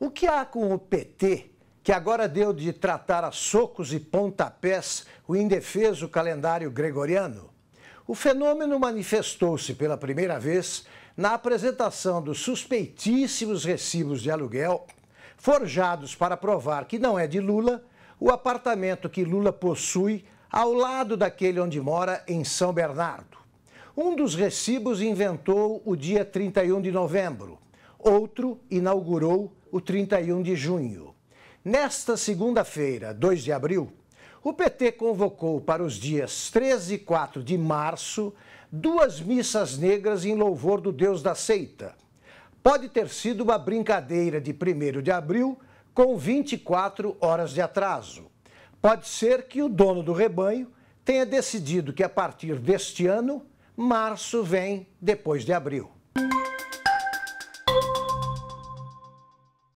O que há com o PT, que agora deu de tratar a socos e pontapés o indefeso calendário gregoriano? O fenômeno manifestou-se pela primeira vez na apresentação dos suspeitíssimos recibos de aluguel, forjados para provar que não é de Lula o apartamento que Lula possui ao lado daquele onde mora em São Bernardo. Um dos recibos inventou o dia 31 de novembro, outro inaugurou o 31 de junho. Nesta segunda-feira, 2 de abril, o PT convocou para os dias 13 e 4 de março duas missas negras em louvor do Deus da seita. Pode ter sido uma brincadeira de 1 de abril com 24 horas de atraso. Pode ser que o dono do rebanho tenha decidido que a partir deste ano março vem depois de abril.